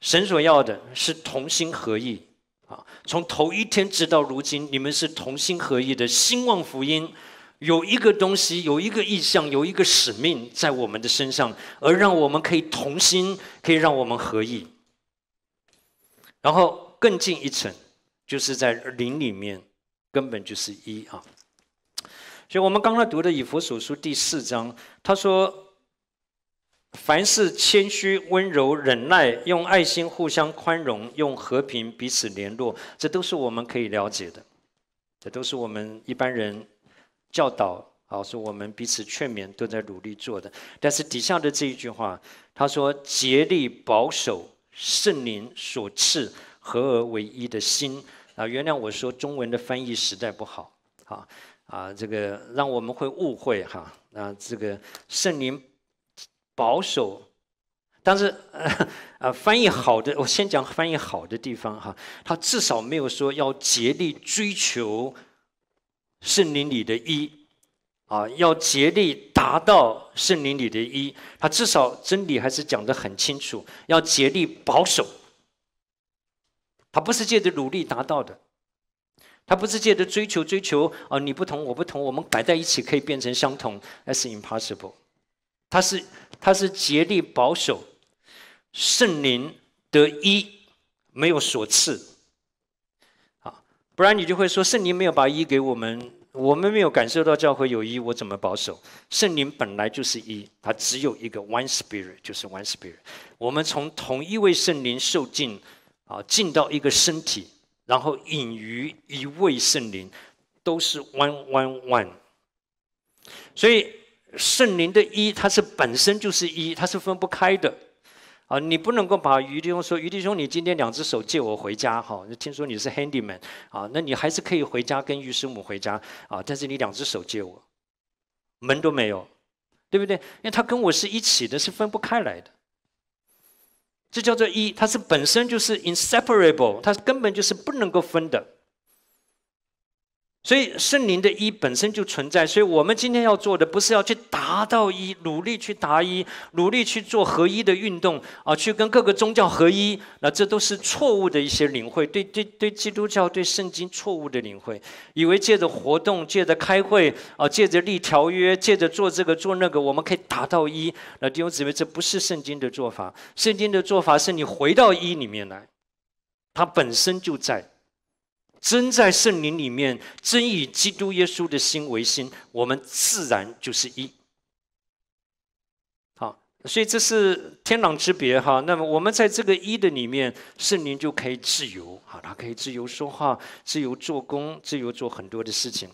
神所要的是同心合意啊！从头一天直到如今，你们是同心合意的兴旺福音。有一个东西，有一个意向，有一个使命在我们的身上，而让我们可以同心，可以让我们合意。然后更进一层，就是在灵里面，根本就是一啊！所以我们刚才读的以弗所书第四章，他说。凡是谦虚、温柔、忍耐，用爱心互相宽容，用和平彼此联络，这都是我们可以了解的。这都是我们一般人教导啊，说我们彼此劝勉都在努力做的。但是底下的这一句话，他说：“竭力保守圣灵所赐合而为一的心。”啊，原谅我说中文的翻译实在不好，啊啊，这个让我们会误会哈。那这个圣灵。保守，但是呃，翻译好的，我先讲翻译好的地方哈。他至少没有说要竭力追求圣灵里的一啊，要竭力达到圣灵里的一。他至少真理还是讲的很清楚，要竭力保守。他不是借着努力达到的，他不是借着追求追求啊，你不同我不同，我们摆在一起可以变成相同 t a t s impossible。他是他是竭力保守圣灵得一，没有所赐啊，不然你就会说圣灵没有把一给我们，我们没有感受到教会有一，我怎么保守圣灵本来就是一，它只有一个 One Spirit，就是 One Spirit。我们从同一位圣灵受尽啊，进到一个身体，然后隐于一位圣灵，都是 One One One，所以。圣灵的一，它是本身就是一，它是分不开的啊！你不能够把于弟兄说，于弟兄，你今天两只手借我回家哈？听说你是 handyman 啊，那你还是可以回家跟于师母回家啊，但是你两只手借我，门都没有，对不对？因为他跟我是一起的，是分不开来的，这叫做一，它是本身就是 inseparable，它根本就是不能够分的。所以圣灵的一本身就存在，所以我们今天要做的不是要去达到一，努力去达一，努力去做合一的运动啊，去跟各个宗教合一，那这都是错误的一些领会，对对对，基督教对圣经错误的领会，以为借着活动、借着开会啊、借着立条约、借着做这个做那个，我们可以达到一。那弟兄姊妹，这不是圣经的做法，圣经的做法是你回到一里面来，它本身就在。真在圣灵里面，真以基督耶稣的心为心，我们自然就是一。好，所以这是天壤之别哈。那么我们在这个一的里面，圣灵就可以自由，好，它可以自由说话，自由做工，自由做很多的事情。